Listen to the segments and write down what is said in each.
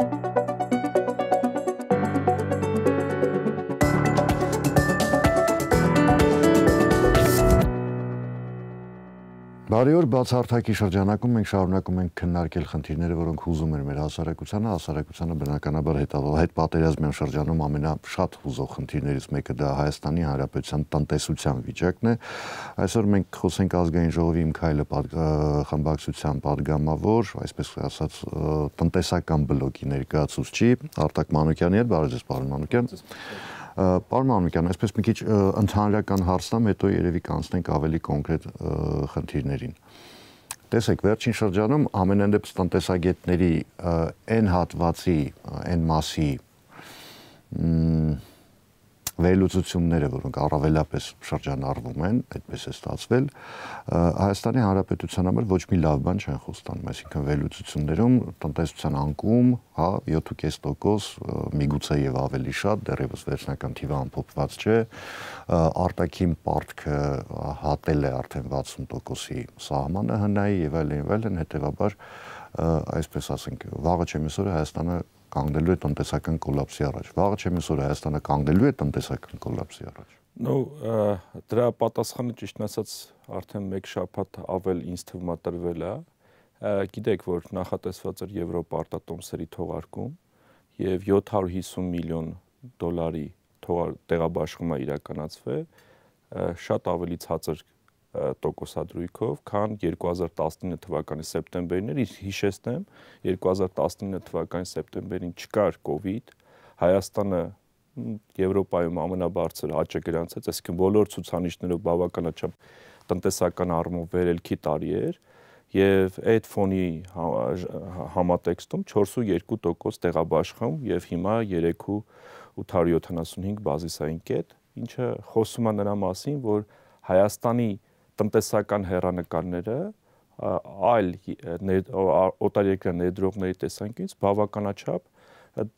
you Բարի օր, բացահարթակի շրջանակում մենք շարունակում ենք քննարկել խնդիրները, որոնք հուզում են մեր հասարակությանը, հասարակությանը բնականաբար հետավալ հետ պատերազմյան շրջանում ամենաշատ հուզող խնդիրներից մեկը դա Հայաստանի Հանրապետության տնտեսության վիճակն է։ Այսօր մենք խոսենք ազգային ժողովի իմ քայլը խմբակցության падգամավոր, այսպես ասած տնտեսական բլոկի ներկայացուցիչ Արտակ Մանուկյանի հետ, բարի ձեզ, պարոն Մանուկյան։ Ձեզ Պարոն Մանուկյան, այսպես մի քիչ ընդհանրական հարցնամ, հետո երևի կանցնենք ավելի կոնկրետ խնդիրներին։ Տեսեք, վերջին շրջանում ամենենդեպս տնտեսագետների այն հատվածի, այն մասի վերլուծությունները, որոնք առավելապես շրջանառվում են, այդպես է ստացվել, Հայաստանի Հանրապետության համար ոչ մի լավ բան չեն խոստանում, այսինքն վերլուծություններում տնտեսության անկում, հա, 7.5% միգուցե եւ ավելի շատ, դեռևս վերջնական թիվը ամփոփված չէ, արտաքին պարտքը հատել է արդեն 60%-ի սահմանը հնայի եւ այլն եւ այլն, հետեւաբար այսպես ասենք, վաղը չեմ այսօր Հայաստանը կանգնելու է տնտեսական կոլապսի առաջ։ Վաղը չեմ ասում, որ Հայաստանը կանգնելու է տնտեսական կոլապսի առաջ։ Նո, դրա պատասխանը ճիշտն ասած արդեն մեկ շաբաթ ավել ինձ թվում է տրվել է։ Գիտեք, որ նախատեսված էր Եվրոպա արտատոմսերի թողարկում եւ 750 միլիոն դոլարի թողար տեղաբաշխումը իրականացվել, շատ ավելի ցածր տոկոսադրույքով, քան 2019 թվականի սեպտեմբերին էր, հիշեցնեմ, 2019 թվականի սեպտեմբերին չկար COVID, Հայաստանը Եվրոպայում ամենաբարձր աճը գրանցեց, այսինքն բոլոր ցուցանիշներով բավականաչափ տնտեսական առումով վերելքի տարի էր եւ այդ ֆոնի հա, հա, համատեքստում 4.2% տեղաբաշխում եւ հիմա 3875 բազիսային կետ, ինչը խոսում է նրա մասին, որ Հայաստանի տնտեսական հերանեկարները այլ օտարերկրյա ներդրողների տեսանկյունից բավականաչափ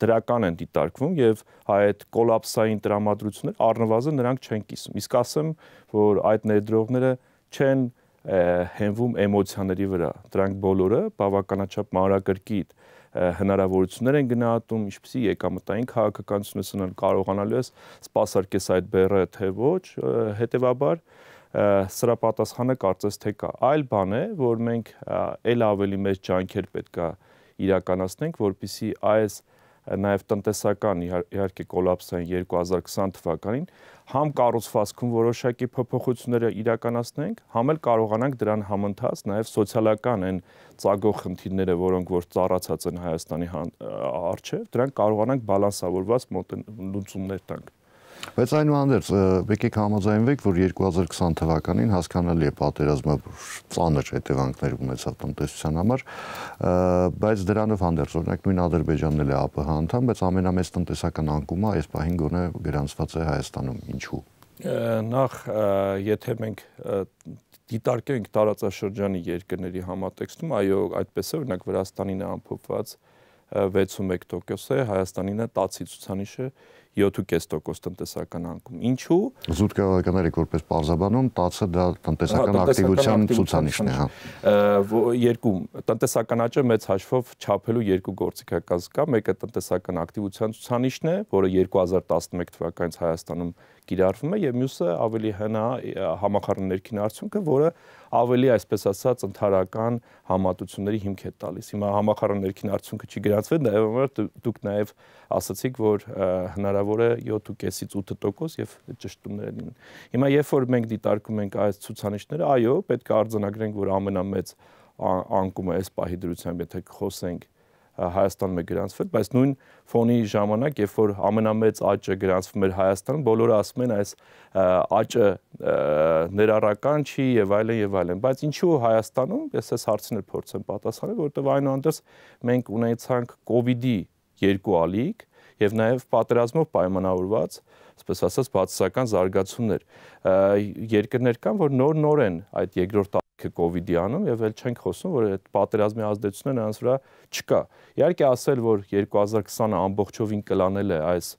դրական են դիտարկվում եւ այդ կոլապսային տրամադրությունները առնվազն նրանք չեն կիսում։ Իսկ ասեմ, որ այդ ներդրողները չեն հենվում էմոցիաների վրա։ Դրանք բոլորը բավականաչափ մանրակրկիտ հնարավորություններ են գնահատում, ինչպեսի եկամտային քաղաքականությունը սնան կարողանալու ես սпасարկես այդ բեռը թե ոչ, հետեւաբար սրա պատասխանը կարծես թե կա։ Այլ բան է, որ մենք ել ավելի մեծ ջանքեր պետքա իրականացնենք, որpիսի այս նաև տնտեսական իհարկե կոլապսային 2020 թվականին համ կառուցվածքում որոշակի փոփոխությունները իրականացնենք, համ էլ կարողանանք դրան համընթաց նաև սոցիալական այն ծագող խնդիրները, որոնք որ ծառացած են Հայաստանի առջև, դրանք կարողանանք բալանսավորված մոտեցումներ տանք։ Բայց այնուհանդերձ եկեք համաձայնվեք, որ 2020 թվականին հասկանալի է պատերազմը ծանր հետևանքներ ունեցավ տնտեսության համար, բայց դրանով հանդերձ օրինակ նույն Ադրբեջանն էլ է ԱՊՀ անդամ, բայց ամենամեծ տնտեսական անկումը այս պահին գոնե գրանցված է Հայաստանում, ինչու։ Նախ եթե մենք դիտարկենք տարածաշրջանի երկրների համատեքստում, այո, այդպես է, օրինակ Վրաստանին է ամփոփված 61%-ը, Հայաստանին է 10 ցուցանիշը, 7.5% տնտեսական անկում։ Ինչու՞։ Զուտ կառավարականների որպես բարձաբանում տացը դա տնտեսական հա, ակտիվության ցուցանիշն է, հա։ Երկու տնտեսական աճը մեծ հաշվով չափելու երկու գործիքակազ կա, մեկը տնտեսական ակտիվության ցուցանիշն է, որը 2011 թվականից Հայաստանում 0.5 կիրառվում է եւ մյուսը ավելի հնա համախառն ներքին արդյունքը, որը ավելի այսպես ասած ընթարական համատությունների հիմք է տալիս։ Հիմա համախառն ներքին արդյունքը չի գրանցվել, դա եւս դուք նաեւ ասացիք, որ հնարավոր է 7.5-ից 8% եւ ճշտումներ լինեն։ Հիմա երբ որ մենք դիտարկում ենք այս ցուցանիշները, այո, պետք է արձանագրենք, որ ամենամեծ անկումը այս պահի դրությամբ, եթե խոսենք Հայաստանում է գրանցվել, բայց նույն ֆոնի ժամանակ, երբ որ ամենամեծ աճը գրանցվում էր Հայաստանում, բոլորը ասում են այս աճը ներառական չի եւ այլն եւ այլն, բայց ինչու Հայաստանում ես այս հարցին էլ փորձեմ պատասխանել, որովհետեւ այնուհանդերձ մենք ունեցանք կ ូវ իդի երկու ալիք եւ նաեւ պատերազմով պայմանավորված ասպես ասած բացասական զարգացումներ երկրներ կան որ նոր-նոր են այդ երկրորդ կոവിഡի անում եւ ել չենք խոսում, որ այդ պատերազմի ազդեցությունը նրանց վրա չկա։ Իհարկե ասել, որ 2020-ը ամբողջովին կլանել է այս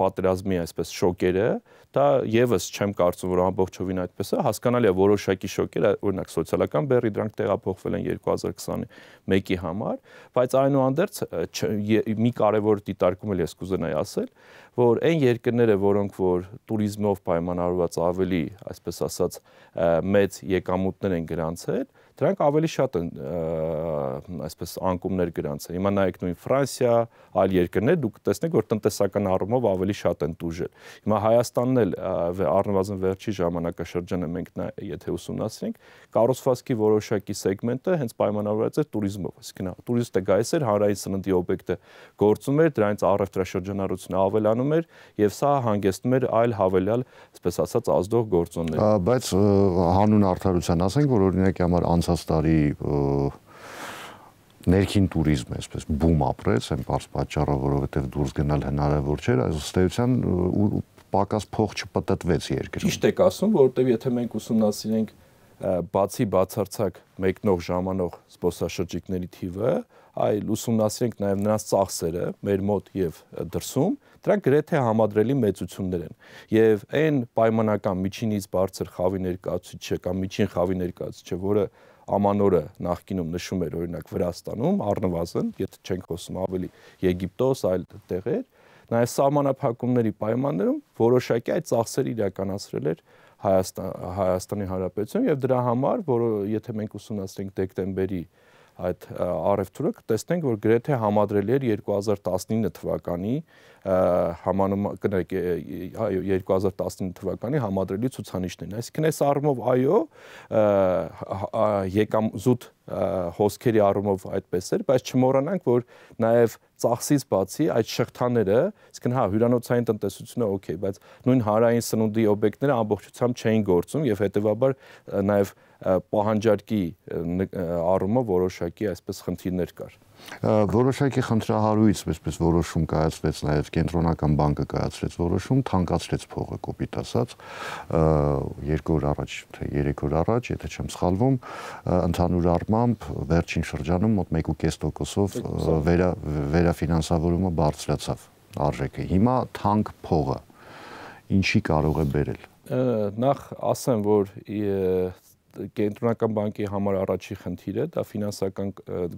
պատերազմի այսպես շոկերը, դա եւս չեմ կարծում, որ ամբողջովին այդպես է, հասկանալի է որոշակի շոկեր, օրինակ սոցիալական բեռի դրանք տեղափոխվել են 2021-ի համար, բայց այնուհանդերձ մի կարևոր դիտարկում էլ ես կուզենայի ասել, որ այն երկրները, որոնք որ ቱրիզմով պայմանավորված ավելի, այսպես ասած, մեծ եկամուտներ են գրանցել, դրանք ավելի շատ են այսպես անկումներ գրանցել։ Հիմա նայեք նույն Ֆրանսիա, այլ երկրներ դուք տեսնեք, որ տնտեսական առումով ավելի շատ են դուժել։ Հիմա Հայաստանն էլ առնվազն վերջի ժամանակաշրջանը մենք նա եթե ուսումնասիրենք, կառուցվածքի որոշակի սեգմենտը հենց պայմանավորված է туриզմով, այսինքն туриստը գայս էր հանրային սննդի օբյեկտը գործում էր, դրանից առևտրաշրջանառությունը ավելանում էր եւ սա հանգեցնում էր այլ հավելյալ, այսպես ասած, ազդող գործոններ։ Բայց հանուն արդարության ասենք, որ օրինակի համար անց անցած տարի ներքին туриզմը այսպես բում ապրեց, այն բարձ պատճառով, որովհետև դուրս գնալ հնարավոր չէր, ըստ էության պակաս փող չպտտվեց երկրում։ Ճիշտ եք ասում, որովհետև եթե մենք ուսումնասիրենք բացի բացարձակ մեկնող ժամանող զբոսաշրջիկների թիվը, այլ ուսումնասիրենք նաև նրանց ծախսերը մեր մոտ եւ դրսում, դրանք գրեթե համադրելի մեծություններ են։ Եվ այն պայմանական միջինից բարձր խավի ներկայացուցիչը կամ միջին խավի ներկայացուցիչը, որը ամանորը նախկինում նշում էր օրինակ Վրաստանում, առնվազն, եթե չենք խոսում ավելի Եգիպտոս, այլ տեղեր, նաև սահմանափակումների պայմաններում որոշակի այդ ծախսերը իրականացրել էր Հայաստան Հայաստանի Հանրապետություն եւ դրա համար, որ եթե մենք ուսումնասիրենք դեկտեմբերի այդ առևտուրը կտեսնենք, որ գրեթե համադրելի էր 2019 թվականի համանման կներեք 2019 թվականի համադրելի ցուցանիշներն։ Այսինքն այս առումով այո եկամ զուտ հոսքերի առումով այդպես էր, բայց չմոռանանք, որ նաև ծախսից բացի այդ շղթաները, իսկն հա հյուրանոցային տնտեսությունը օքեյ, բայց նույն հանրային սնունդի օբյեկտները ամբողջությամբ չէին գործում եւ հետեւաբար նաև պահանջարկի առումով որոշակի այսպես խնդիրներ կար որոշակի խնդրահարույց, այսպես որոշում կայացրեց նաև կենտրոնական բանկը կայացրեց որոշում, թանկացրեց փողը կոպիտ ասած, 2 օր առաջ, թե 3 օր առաջ, եթե չեմ սխալվում, ընդհանուր առմամբ վերջին շրջանում մոտ 1.5%-ով վերա վերաֆինանսավորումը բարձրացավ արժեքը։ Հիմա թանկ փողը ինչի կարող է բերել նախ ասեմ, որ կենտրոնական բանկի համար առաջի խնդիրը դա ֆինանսական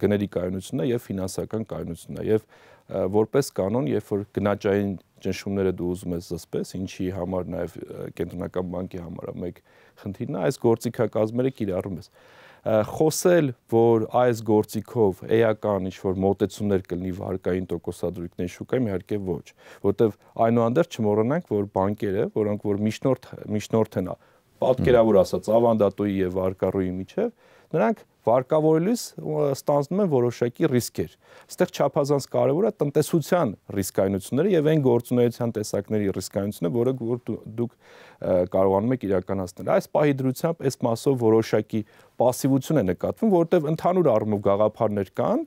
գների կայունությունն է եւ ֆինանսական կայունությունն է եւ որպես կանոն երբ որ գնաճային ճնշումները դու ուզում ես զսպես ինչի համար նաեւ կենտրոնական բանկի համար մեկ խնդիրն է այս գործիքակազմերը կիրառում ես խոսել, որ այս գործիքով էական ինչ-որ մոտեցումներ կլինի վարկային տոկոսադրույքների շուկայում, իհարկե ոչ, որտեվ այնուհանդերձ չմոռանանք, որ բանկերը, որոնք որ միջնորդ միջնորդ են պատկերավոր ասած ավանդատոյի եւ վարկառուի միջև, նրանք վարկավորելիս ստանձնում են որոշակի ռիսկեր։ Այստեղ չափազանց կարևոր է տնտեսության ռիսկայնությունները եւ այն գործունեության տեսակների ռիսկայնությունը, որը որ դուք կարողանում եք իրականացնել։ Այս պահի դրությամբ այս մասով որոշակի пассивություն է նկատվում, որովհետեւ ընդհանուր առումով գաղափարներ կան,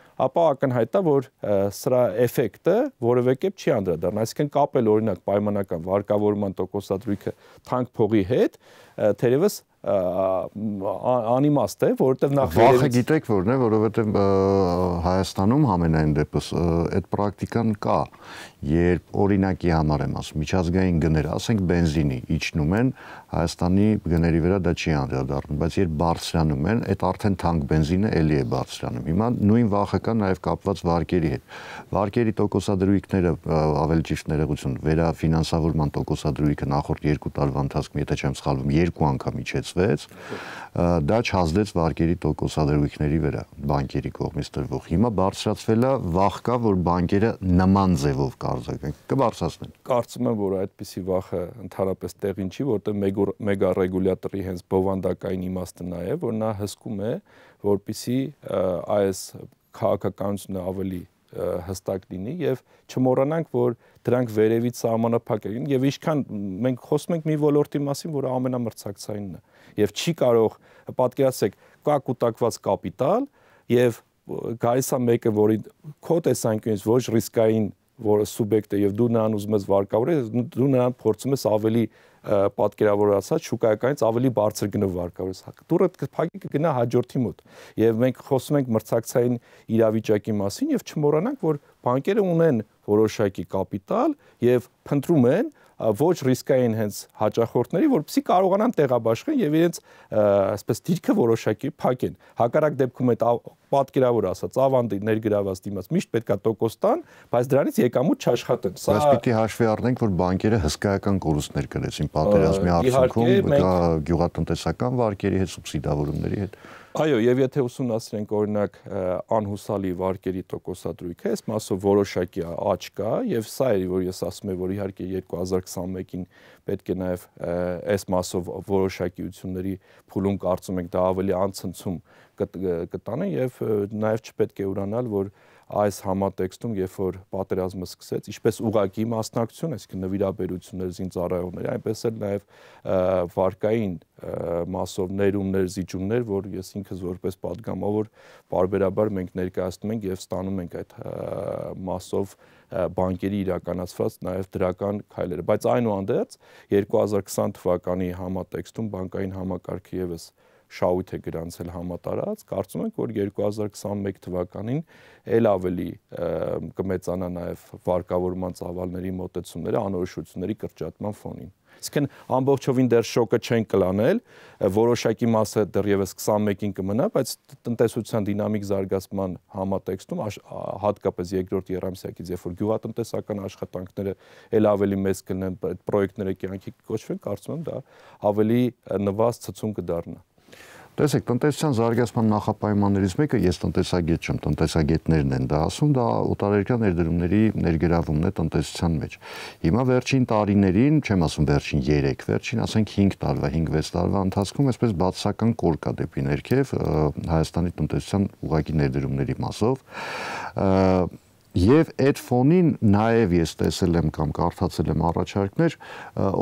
ապա ակնհայտ է, որ սրա էֆեկտը որևէ կերպ չի անդրադառնա, այսինքն կապել օրինակ պայմանական վարկավորման տոկոսադրույքը թանկ փողի հետ, թերևս անիմաստ է, որովհետև նախ վախը գիտեք որն է, որովհետև Հայաստանում համենայն դեպս այդ պրակտիկան կա։ Երբ օրինակի համար եմ ասում, միջազգային գները, ասենք բենզինի իջնում են, Հայաստանի գների վրա դա չի անդրադառնում, բայց երբ բարձրանում են, այդ արդեն թանկ բենզինը էլի է բարձրանում։ Հիմա նույն վախը կա նաև կապված վարկերի հետ։ Վարկերի տոկոսադրույքները ավելի ճիշտ ներողություն, վերաֆինանսավորման տոկոսադրույքը նախորդ 2 տարվա ընթացքում, եթե չեմ սխալվում, 2 անգամ իջեց վերացվեց, դա չհազդեց վարկերի տոկոսադրույքների վրա բանկերի կողմից տրվող։ Հիմա բարձրացվել է վախկա, որ բանկերը նման ձևով կարձակեն, կբարձրացնեն։ Կարծում եմ, որ այդպիսի վախը ընդհանրապես տեղին չի, որտեղ մեգա ռեգուլյատորի հենց բովանդակային իմաստը նա է, որ նա հսկում է, որpիսի այս քաղաքականությունը ավելի հստակ լինի եւ չմոռանանք, որ դրանք վերևից սահմանափակ են եւ ինչքան մենք խոսում ենք մի ոլորտի մասին, որը ամենամրցակցայինն է եւ չի կարող պատկերացեք կա կուտակված կապիտալ եւ գալիս է մեկը, որի քո տեսանկյունից ոչ ռիսկային որը սուբյեկտ է եւ դու նրան ուզում ես վարկավորել, դու նրան փորձում ես ավելի պատկերավոր ասած շուկայականից ավելի բարձր գնով վարկավորես։ հա-, Դուրը փակի կգնա հաջորդի մոտ։ Եվ մենք խոսում ենք մրցակցային իրավիճակի մասին եւ չմոռանանք, որ բանկերը ունեն որոշակի կապիտալ եւ փնտրում են, ոչ ռիսկային հենց հաճախորդների, որպեսզի կարողանան տեղաբաշխեն եւ իրենց այսպես դիրքը որոշակի փակեն։ Հակառակ դեպքում այդ պատկերավոր ասած ավանդի ներգրաված դիմաց միշտ պետքա տոկոս տան, բայց դրանից եկամուտ չաշխատեն։ Սա Բայց պիտի հաշվի առնենք, որ բանկերը հսկայական կորուստներ կրեցին պատերազմի արդյունքում, գյուղատնտեսական վարկերի հետ, սուբսիդավորումների հետ։ Իհարկե, մենք Այո, եւ եթե ուսումնասիրենք օրինակ անհուսալի վարկերի տոկոսադրույքը, այս մասով որոշակի աճ կա եւ սա է, որ ես ասում եմ, որ իհարկե 2021-ին պետք է նաեւ այս մասով որոշակիությունների փուլում կարծում ենք դա ավելի անցնցում կտանը եւ նաեւ չպետք է ուրանալ, որ այս համատեքստում, երբ որ պատերազմը սկսեց, ինչպես ուղակի մասնակցություն, այսինքն նվիրաբերություններ զինծառայողների, այնպես էլ նաև վարկային մասով ներումներ, զիջումներ, որ ես ինքս որպես падգամավոր բարբերաբար մենք ներկայացնում ենք եւ ստանում ենք այդ մասով բանկերի իրականացված նաև դրական քայլերը, բայց այնուհանդերձ 2020 թվականի համատեքստում բանկային համակարգը եւս և շահույթ է գրանցել համատարած, կարծում ենք, որ 2021 թվականին ել ավելի կմեծանա նաև վարկավորման ծավալների մոտեցումները անորոշությունների կրճատման ֆոնին։ Իսկն ամբողջովին դեռ շոկը չեն կլանել, որոշակի մասը դեռևս 21-ին կմնա, բայց տնտեսության դինամիկ զարգացման համատեքստում հատկապես երկրորդ երամսյակից, երբ որ գյուղատնտեսական աշխատանքները ել ավելի մեծ կլինեն, այդ պրոյեկտները կյանքի կոչվեն, կարծում եմ դա ավելի նվազ ցցում կդառնա։ Տեսեք, տնտեսության զարգացման նախապայմաններից մեկը ես տնտեսագետ չեմ, տնտեսագետներն են դա ասում, դա օտարերկրյա ներդրումների ներգրավումն է տնտեսության մեջ։ Հիմա վերջին տարիներին, չեմ ասում վերջին 3, վերջին ասենք 5 տարվա, 5-6 տարվա ընթացքում այսպես բացասական կոր կա դեպի ներքև Հայաստանի տնտեսության ուղղակի ներդրումների մասով Եվ այդ ֆոնին նաև ես տեսել եմ կամ կարդացել եմ առաջարկներ,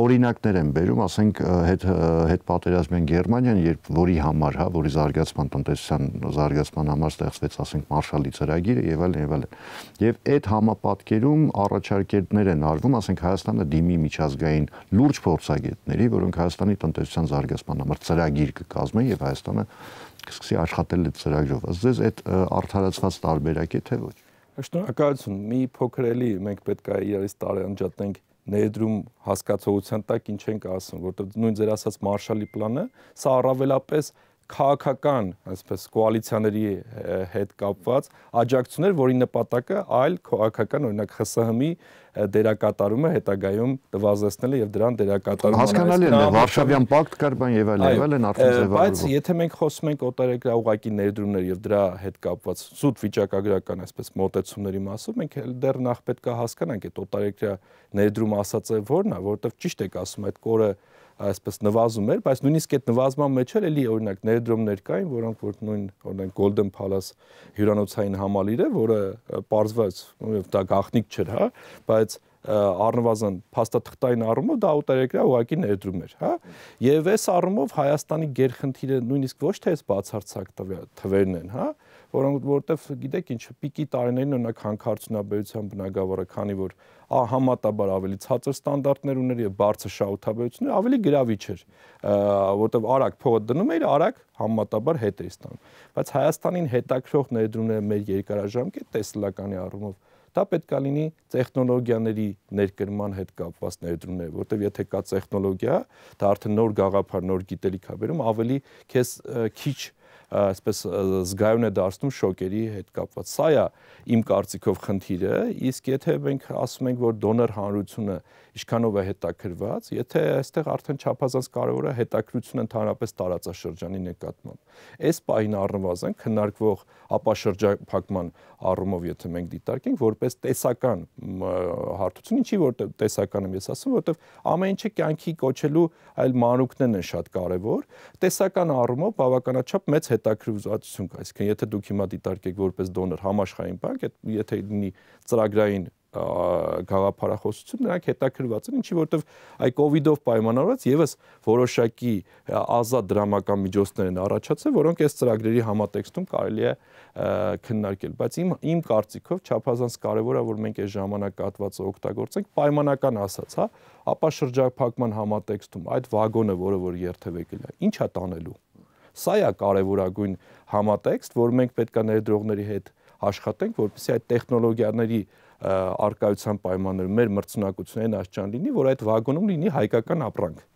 օրինակներ եմ բերում, ասենք հետ հետ պատերազմյան Գերմանիան, երբ որի համար, հա, որի զարգացման տնտեսության զարգացման համար ստեղծվեց, ասենք Մարշալի ծրագիրը եւ այլն եւ այլն։ Եվ այդ համապատկերում առաջարկերներ են արվում, ասենք Հայաստանը դիմի միջազգային լուրջ փորձագետների, որոնք Հայաստանի տնտեսության զարգացման համար ծրագիր կկազմեն եւ Հայաստանը կսկսի աշխատել այդ ծրագրով։ Ըստ ձեզ այդ արդարացված տարբերակ է թե ոչ։ Շնորհակալություն։ Մի փոքր էլի մենք պետք է իրարից տարանջատենք ներդրում հասկացողության տակ ինչ ենք ասում, որտեղ նույն ձեր ասած Մարշալի պլանը, սա առավելապես քաղաքական, այսպես կոալիցիաների հետ կապված աջակցություններ, որի նպատակը այլ քաղաքական, օրինակ ՀՍՀՄ-ի դերակատարումը հետագայում նվազեցնելը եւ դրան դերակատարումը հասկանալի է Վարշավյան պակտ կար բան եւ այլն եւ այլն արդեն ձևավորվում բայց եթե մենք խոսում ենք օտարերկրյա ուղակի ներդրումներ եւ դրա հետ կապված սուտ վիճակագրական այսպես մոտեցումների մասով մենք դեռ նախ պետք է հասկանանք այդ օտարերկրյա ներդրումը ասածը որն է որովհետեւ ճիշտ եք ասում այդ կորը այսպես նվազում էր, բայց նույնիսկ այդ նվազման մեջ էլ էլի օրինակ ներդրումներ կային, որոնք որ նույն օրինակ Golden Palace հյուրանոցային համալիրը, որը պարզված դա գախնիկ չէր, հա, բայց առնվազն փաստաթղթային առումով դա օտարերկրյա ուղակի ներդրում էր, հա։ Եվ այս առումով Հայաստանի գերխնդիրը նույնիսկ ոչ թե այս բացարձակ թվերն են, հա, որոնք որտեվ գիտեք ինչ պիկի տարիներին օրինակ հանքարդյունաբերության բնագավառը, քանի որ համատաբար ավելի ցածր ստանդարտներ ուներ եւ բարձր շահութաբերությունը ավելի գրավիչ էր, որտեվ արագ փողը դնում էր, արագ համատաբար հետ էր ստանում։ Բայց Հայաստանին հետաքրող ներդրումները մեր երկարաժամկետ տեսլականի առումով դա պետք է լինի տեխնոլոգիաների ներկրման հետ կապված ներդրումներ, որտեղ եթե կա տեխնոլոգիա, դա արդեն նոր գաղափար, նոր գիտելիք ա բերում, ավելի քեզ քիչ այսպես զգայուն է դարձնում շոկերի հետ կապված։ Սա է իմ կարծիքով խնդիրը, իսկ եթե մենք ասում ենք, որ դոնոր հանրությունը ինչքանով է հետաքրված, եթե այստեղ արդեն չափազանց կարևոր է հետաքրությունը ընդհանրապես տարածաշրջանի նկատմամբ։ Այս պահին առնվազն քննարկվող ապաշրջափակման առումով, եթե մենք դիտարկենք, որպես տեսական հարթություն, ինչի որ տեսականը ես ասում, որովհետև ամեն ինչը կյանքի կոչելու այլ մանրուքներն են շատ կարևոր, տեսական առումով բավականաչափ մեծ հետ հետաքրքրվածություն կա, այսինքն եթե դուք հիմա դիտարկեք որպես դոնոր համաշխարհային բանկ, եթե լինի ծրագրային գաղափարախոսություն, նրանք հետաքրված են, ինչի որտեվ այ կոവിഡով պայմանավորված եւս որոշակի ազատ դրամական միջոցներ են առաջացել, որոնք այս ծրագրերի համատեքստում կարելի է քննարկել, բայց իմ իմ կարծիքով չափազանց կարևոր է, որ մենք այս ժամանակահատվածը օգտագործենք պայմանական ասած, հա, ապա շրջափակման համատեքստում այդ վագոնը, որը որ երթևեկել է, ի՞նչ է տանելու Սա է կարևորագույն համատեքստ, որ մենք պետք է ներդրողների հետ աշխատենք, որպեսզի այդ տեխնոլոգիաների արկայության պայմաններում մեր մրցունակությունն աշճան լինի, որ այդ վագոնում լինի հայկական ապրանք։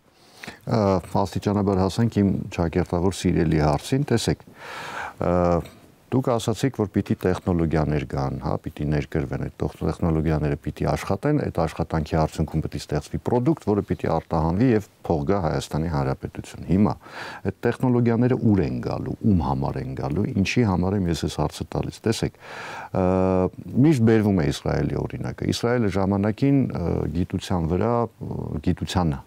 Աստիճանաբար հասանք իմ ճակերտավոր սիրելի հարցին, տեսեք, Դուք ասացիք, որ պիտի տեխնոլոգիաներ գան, հա, պիտի ներկրվեն այդ տեխնոլոգիաները, պիտի աշխատեն, այդ աշխատանքի արդյունքում պիտի ստեղծվի product, որը պիտի արտահանվի եւ փող գա Հայաստանի Հանրապետություն։ Հիմա այդ տեխնոլոգիաները ուր են գալու, ում համար են գալու, ինչի համար եմ ես այս հարցը տալիս։ Տեսեք, միշտ բերվում է Իսրայելի օրինակը։ Իսրայելը ժամանակին գիտության վրա, գիտությանը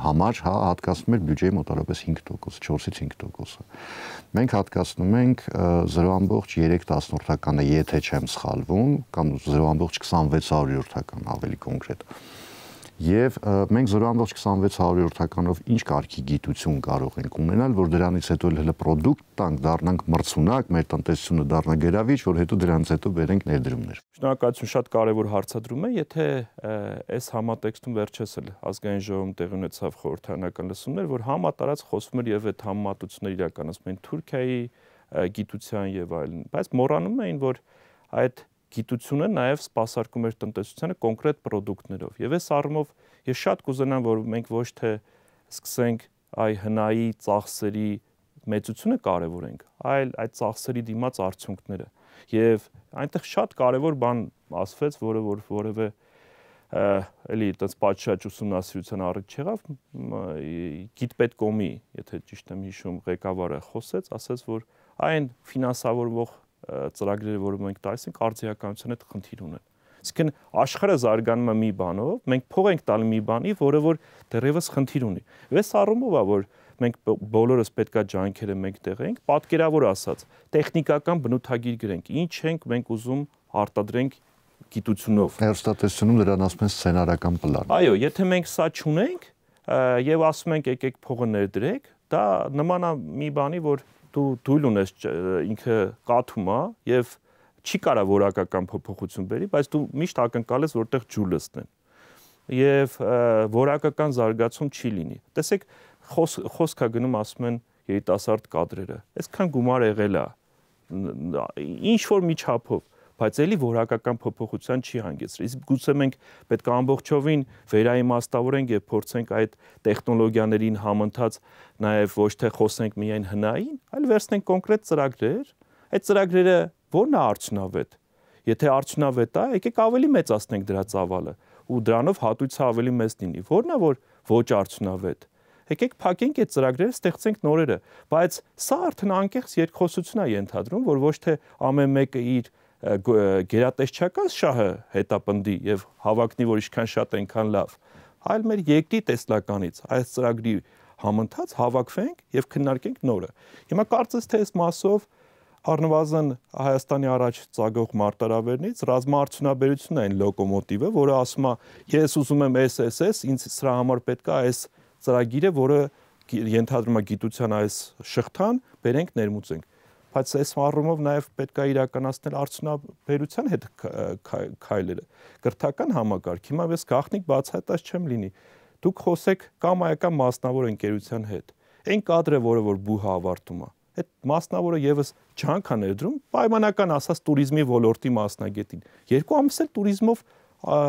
համար, հա, հատկացնում էր բյուջեի մոտավորապես 5%, 4-ից 5%-ը։ Մենք հատկացնում ենք 0.3 տասնորդականը, եթե չեմ սխալվում, կամ 0.26 100-յորդական ավելի կոնկրետ։ Ա եւ մենք 0.26%-ով ինչ կարգի գիտություն կարող ենք ունենալ, որ դրանից հետո հենց product տանք, դառնանք մրցունակ, մեր տնտեսությունը դառնա գերավիճ, որ հետո դրանից հետո վերենք ներդրումներ։ Շնորհակալություն, շատ կարեւոր հարցադրում է, եթե այս համատեքստում վերջես էլ ազգային ժողովում տեղի ունեցավ խորհրդանական լսումներ, որ համատարած խոսվում էր եւ այդ համատությունները իրականացման Թուրքիայի գիտության եւ այլն, բայց մոռանում էին, որ այդ գիտությունը նաև սпасարկում էր տնտեսությանը կոնկրետ ապրանքներով։ Եվ այս առումով ես շատ կուզենամ, որ մենք ոչ թե սկսենք այ հնայի ծախսերի մեծությունը կարևորենք, այլ այդ ծախսերի դիմաց արդյունքները։ Եվ այնտեղ շատ կարևոր բան ասվեց, որը որ որևէ էլի այդպես պատշաճ ուսումնասիրության առիթ չեղավ գիտպետկոմի, եթե ճիշտ եմ հիշում, ղեկավարը խոսեց, ասաց, որ այն ֆինանսավորվող ծրագրերը, որ մենք տալիս ենք, արդյականության հետ խնդիր ունեն։ Իսկն աշխարհը զարգանում է մի բանով, մենք փող ենք տալի մի բանի, որը որ դեռևս խնդիր ունի։ Այս առումով է որ մենք բոլորս պետքա ջանքերը մենք տեղենք, պատկերավոր ասած, տեխնիկական բնութագիր գրենք։ Ինչ ենք մենք ուզում արտադրենք գիտությունով։ Հերոստատեսությունում դրան ասում են սցենարական պլան։ Այո, եթե մենք սա չունենք եւ ասում ենք եկեք փողը ներդրեք, դա նման է մի բանի, որ դու թույլ ունես ինքը կաթում է եւ չի կարա որակական փոփոխություն բերի, բայց դու միշտ ակնկալ ես որտեղ ջուլ լցնեն։ Եվ որակական զարգացում չի լինի։ Տեսեք, խոս, խոսքա գնում ասում են երիտասարդ կադրերը։ Այսքան գումար եղել է ինչ որ միջափով բայց ելի որակական փոփոխության չի հանգեցրել։ Իսկ գուցե մենք պետք է ամբողջովին վերաիմաստավորենք եւ փորձենք այդ տեխնոլոգիաներին համընթաց նաեւ ոչ թե խոսենք միայն հնային, այլ վերցնենք կոնկրետ ծրագրեր։ Այդ ծրագրերը ո՞րն է արդյունավետ։ Եթե արդյունավետ է, եկեք ավելի մեծացնենք դրա ծավալը ու դրանով հատույցը ավելի մեծ լինի։ Որն է որ ոչ արդյունավետ։ Եկեք փակենք այդ ծրագրերը, ստեղծենք նորերը, բայց սա արդեն անկեղծ երկխոսություն է ենթադրում, որ ոչ թե ամեն մեկը իր գերատեսչական շահը հետապնդի եւ հավակնի, որ ինչքան շատ այնքան լավ, այլ մեր երկրի տեսլականից այս ծրագրի համընթաց հավաքվենք եւ քննարկենք նորը։ Հիմա կարծես թե այս մասով Արնվազն Հայաստանի առաջ ծագող մարտարավերնից ռազմաարդյունաբերությունն այն լոկոմոտիվը, որը ասում է, ես ուզում եմ SSS, ինձ սրա համար պետք է այս ծրագիրը, որը ենթադրում է գիտության այս շղթան, բերենք ներմուծենք բայց այս առումով նաև պետք է իրականացնել արդյունաբերության հետ քայլերը, կրթական համակարգ։ Հիմա ես գախնիկ բացահայտած չեմ լինի։ Դուք խոսեք կամ այական մասնավոր ընկերության հետ։ Այն կադրը, որը որ բուհը ավարտում է, այդ մասնավորը եւս ջանք է ներդրում պայմանական ասած туриզմի ոլորտի մասնագետին։ Երկու ամս էլ туриզմով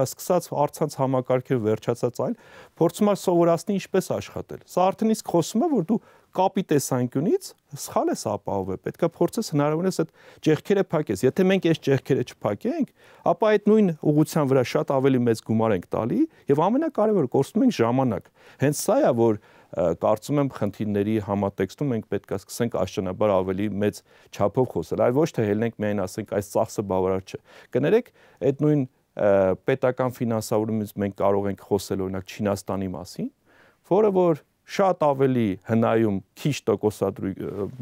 սկսած արցանց համակարգի վերջացած այլ փորձում է սովորածնի ինչպես աշխատել։ Սա արդեն իսկ խոսում է, որ դու կապի տեսանկյունից սխալ է սապահովել։ Պետք է փորձես հնարավորինս այդ ճեղքերը փակես։ Եթե մենք այս ճեղքերը չփակենք, ապա այդ նույն ուղղության վրա շատ ավելի մեծ գումար ենք տալի եւ ամենակարևորը կորցնում ենք ժամանակ։ Հենց սա է, որ կարծում եմ խնդիրների համատեքստում մենք պետք է սկսենք աշճանաբար ավելի մեծ չափով խոսել, այլ ոչ թե հելնենք միայն ասենք այս ծախսը բավարար չէ։ Կներեք, այդ նույն պետական ֆինանսավորումից մենք կարող ենք խոսել օրինակ Չինաստանի մասին, որը որ շատ ավելի հնայում քիչ տոկոսադրույ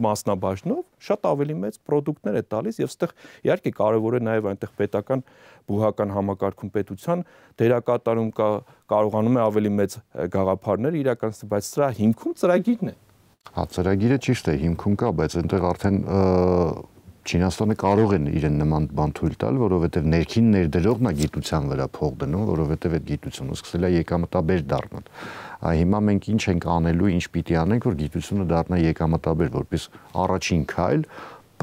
մասնաբաժնով շատ ավելի մեծ ապրանքներ է տալիս եւ ստեղ իհարկե կարեւոր է նաեւ այնտեղ պետական բուհական համակարգում պետության դերակատարում կա կարողանում է ավելի մեծ գաղափարներ իրականացնել, բայց սրա հիմքում ծրագիրն է։ Հա ծրագիրը ճիշտ է, հիմքում կա, բայց այնտեղ արդեն և, Չինաստանը կարող են իրեն նման բան թույլ տալ, որովհետև ներքին ներդրողն է գիտության վրա փող դնում, որովհետև այդ գիտությունը սկսել է եկամտաբեր դառնալ։ Ա հիմա մենք ինչ ենք անելու, ինչ պիտի անենք, որ գիտությունը դառնա եկամտաբեր, որպես առաջին քայլ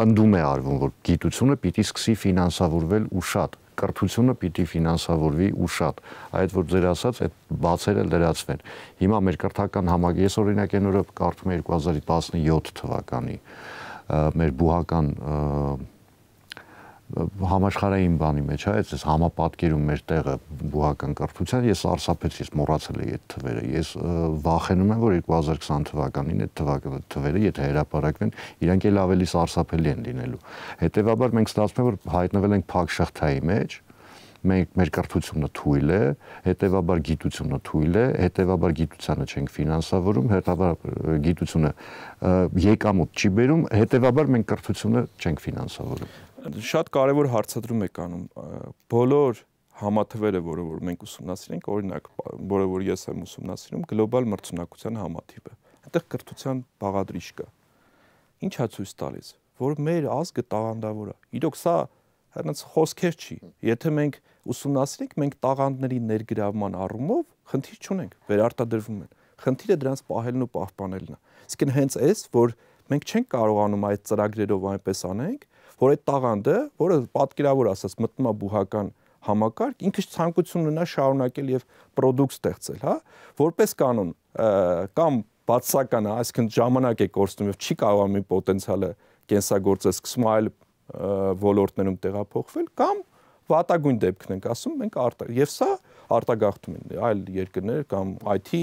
ընդում է արվում, որ գիտությունը պիտի սկսի ֆինանսավորվել ու շատ, կրթությունը պիտի ֆինանսավորվի ու շատ։ Այդ որ ձեր ասած, այդ բացերը լրացվեն։ Հիմա մեր կրթական համագ, ես օրինակ այն օրը կարդում եմ 2017 թվականի մեր բուհական համաշխարհային բանի մեջ, հա, այս համապատկերում մեր տեղը բուհական կրթության, ես արսափեցի, ես մոռացել եի այդ թվերը։ Ես վախենում եմ, որ 2020 թվականին այդ թվականը թվերը, եթե հերապարակվեն, իրանք էլ ավելի սարսափելի են լինելու։ Հետևաբար մենք ստացվում է, որ հայտնվել ենք փակ շղթայի մեջ, մենք մեր կրթությունը թույլ է, հետևաբար գիտությունը թույլ է, հետևաբար գիտությանը չենք ֆինանսավորում, հետևաբար գիտությունը եկամուտ չի բերում, հետևաբար մենք կրթությունը չենք ֆինանսավորում։ Շատ կարևոր հարցադրում եք անում։ Բոլոր համաթվերը, որը որ մենք ուսումնասիրենք, օրինակ, որը որ ես եմ ուսումնասիրում, գլոբալ մրցունակության համաթիպը։ Այդտեղ կրթության բաղադրիչ կա։ Ինչ է ցույց տալիս, որ մեր ազգը տաղանդավոր է։ Իրոք սա հենց խոսքեր չի։ Եթե մենք ուսումնասիրենք, մենք տաղանդների ներգրավման առումով խնդիր չունենք, վերարտադրվում են։ Խնդիրը դրանց պահելն ու պահպանելն է։ Իսկ հենց էս, որ մենք չենք կարողանում այդ ծրագրերով այնպես անենք, որ այդ տաղանդը, որը պատկերավոր ասած մտնում է բուհական համակարգ, ինքը ցանկություն ունենա շարունակել եւ product ստեղծել, հա, որպես կանոն կամ բացական, այսինքն ժամանակ է կորցնում եւ չի կարողանում իր պոտենցիալը կենսագործել, սկսում այլ ոլորտներում տեղափոխվել կամ վատագույն դեպքն ենք ասում, մենք արտա եւ սա արտագաղթում են այլ երկրներ կամ IT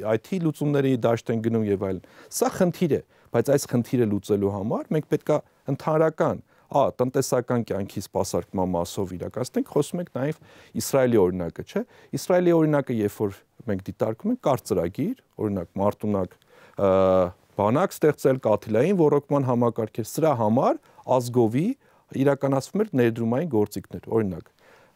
IT լուծումների դաշտ են գնում եւ այլն։ Սա խնդիր է, բայց այս խնդիրը լուծելու համար մենք պետքա ընդհանրական ա տնտեսական կյանքի սպասարկման մասով իրականացնենք, խոսում ենք նաև Իսրայելի օրինակը, չէ՞։ Իսրայելի օրինակը, երբ որ մենք դիտարկում ենք կարծրագիր, օրինակ մարտունակ բանակ ստեղծել կաթիլային ռոռոկման համակարգեր, սրա համար ազգովի իրականացվում էր ներդրումային գործիքներ, օրինակ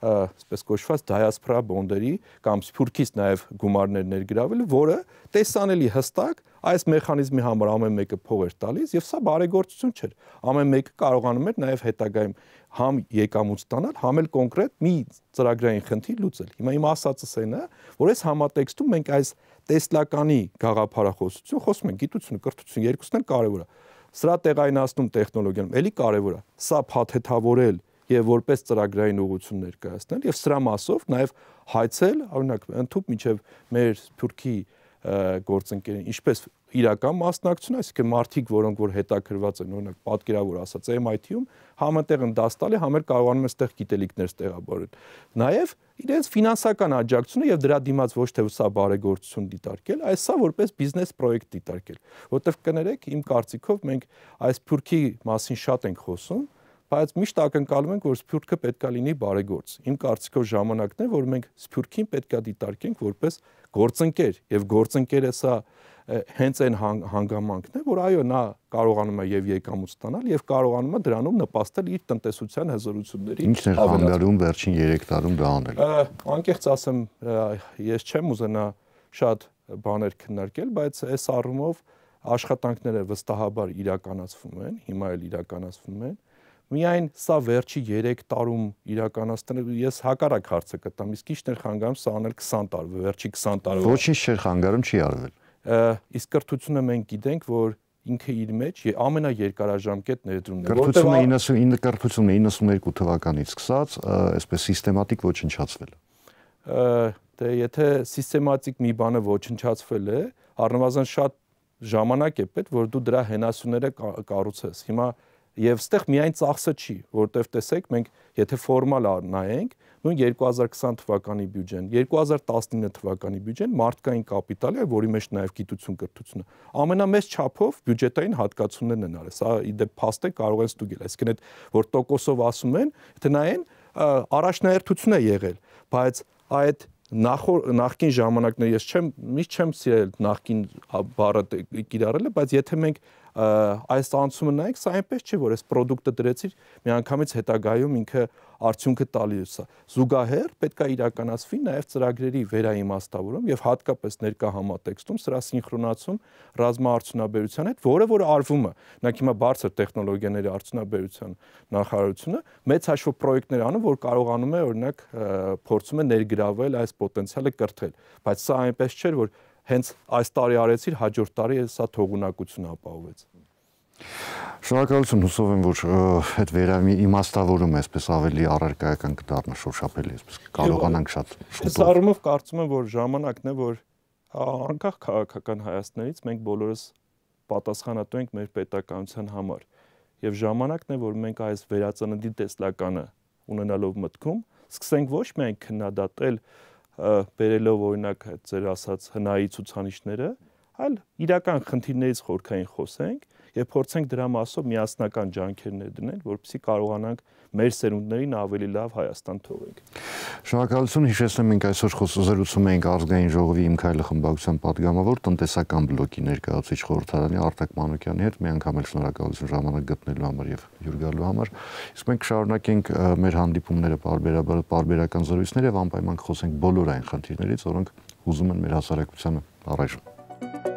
այսպես կոչված դայասպրա բոնդերի կամ սփյուռքից նաև գումարներ ներգրավելը, որը տեսանելի հստակ այս մեխանիզմի համար ամեն մեկը փող էր տալիս եւ սա բարեգործություն չէր։ Ամեն մեկը կարողանում էր նաև հետագայում համ եկամուտ ստանալ, համ էլ կոնկրետ մի ծրագրային խնդիր լուծել։ Հիմա իմ ասածս այն է, որ այս համատեքստում մենք այս տեսլականի գաղափարախոսություն խոսում ենք, գիտությունը, կրթությունը երկուսն էլ կարևոր է։ կարևորա սրա տեղայնացնում տեխնոլոգիան էլի կարևոր է սա փաթեթավորել եւ որպես ծրագրային ուղղություն ներկայացնել եւ սրա մասով նաեւ հայցել օրինակ ընդཐུպ միջև մեր Թուրքիի գործընկերին, ինչպես իրական մասնակցություն, այսինքն մարդիկ, որոնք որ հետաքրված են, օրինակ պատկերավոր ասած MIT-ում, համատեղ են դաս տալի, համեր կարողանում են ստեղ գիտելիքներ ստեղաբարել։ Նաև իրենց ֆինանսական աջակցությունը եւ դրա դիմաց ոչ թե սա բարեգործություն դիտարկել, այլ սա որպես բիզնես պրոյեկտ դիտարկել։ Որտեվ կներեք, իմ կարծիքով մենք այս փուրքի մասին շատ ենք խոսում, բայց միշտ ակնկալում ենք, որ Սփյուռքը պետքա լինի բարեգործ։ Իմ կարծիքով ժամանակն է, որ մենք Սփյուռքին պետքա դիտարկենք որպես գործընկեր, եւ գործընկերը սա հենց այն հանգ, հանգամանքն է, որ այո, նա կարողանում է եւ եկամուտ ստանալ եւ կարողանում է դրանով նպաստել իր տնտեսության հզորությունների ավելացմանը։ Ինչն է հանգարում վերջին 3 տարում դա անել։ Անկեղծ ասեմ, ես չեմ ուզենա շատ բաներ քննարկել, բայց այս առումով աշխատանքները վստահաբար իրականացվում են, հիմա էլ իրականացվում են, իրականացվում են Միայն սա վերջի 3 տարում իրականացնել ես հակառակ հարցը կտամ, իսկ ի՞նչն էր խանգարում սա անել 20 տարվա, վերջի 20 տարվա։ Ոչինչ չէր խանգարում չի արվել։ Իսկ կրթությունը մենք գիտենք, որ ինքը իր մեջ ամենաերկարաժամկետ ներդրումն է։ Կրթությունը 99 կրթությունը 92 թվականից սկսած, այսպես սիստեմատիկ ոչնչացվել է։ Դե եթե սիստեմատիկ մի բանը ոչնչացվել է, առնվազն շատ ժամանակ է պետք, որ դու դրա հենասյուները կառուցես։ Հիմա կա, Եվ ստեղ միայն ծախսը չի, որտեվ տեսեք, մենք եթե ֆորմալ նայենք, նույն 2020 թվականի բյուջեն, 2019 թվականի բյուջեն մարդկային կապիտալի է, որի մեջ նաև գիտություն կրթությունը։ Ամենամեծ չափով բյուջետային հատկացումներն են արել։ Սա ի դեպ փաստ է, կարող են ստուգել։ Այսինքն այդ որ տոկոսով ասում են, եթե նայեն, առաջնահերթություն է եղել, բայց այդ նախոր նախքին ժամանակներ ես չեմ միշտ չեմ սիրել նախքին բառը կիրառելը, բայց եթե մենք այս անցումը նայեք, սա այնպես չէ, որ այս product-ը դրեցիր, միանգամից հետագայում ինքը արդյունքը տալիս է։ Զուգահեռ պետք է իրականացվի նաև ծրագրերի վերաիմաստավորում եւ հատկապես ներկա համատեքստում սրա սինխրոնացում ռազմաարդյունաբերության հետ, որը որ արվում է։ Նաք հիմա բարձր տեխնոլոգիաների արդյունաբերության նախարարությունը մեծ հաշվով պրոյեկտներ անում, որ կարողանում է օրինակ փորձում է ներգրավել այս պոտենցիալը կրթել, բայց սա այնպես չէ, որ հենց այս տարի արեցիր, հաջորդ տարի սա թողունակություն ապահովեց։ Շնորհակալություն, հուսով եմ, որ այդ վերամի իմաստավորումը այսպես ավելի առարկայական կդառնա շոշափելի, այսպես կարողանանք շատ շուտով։ Այս առումով կարծում եմ, որ ժամանակն է, որ անկախ քաղաքական հայացներից մենք բոլորս պատասխանատու ենք մեր պետականության համար։ Եվ ժամանակն է, որ մենք այս վերածննդի տեսլականը ունենալով մտքում, սկսենք ոչ միայն քննադատել բերելով օրինակ ձեր ասած հնայի ցուցանիշները, այլ իրական խնդիրներից խորքային խոսենք, եւ փորձենք դրա մասով միասնական ջանքեր ներդնել, որպեսզի կարողանանք մեր սերունդներին ավելի լավ Հայաստան թողենք։ Շնորհակալություն հիշեցնեմ մենք այսօր խոսում էինք ազգային ժողովի Իմ Քայլը խմբակցության падգամավոր տնտեսական բլոկի ներկայացուցիչ խորհրդարանի Արտակ Մանուկյանի հետ մի անգամ էլ շնորհակալություն ժամանակ գտնելու համար եւ հյուր գալու համար։ Իսկ մենք շարունակենք մեր հանդիպումները բարբերաբար բարբերական զրույցներ եւ անպայման կխոսենք բոլոր այն խնդիրներից, որոնք ուզում են մեր հասարակությանը առայժմ։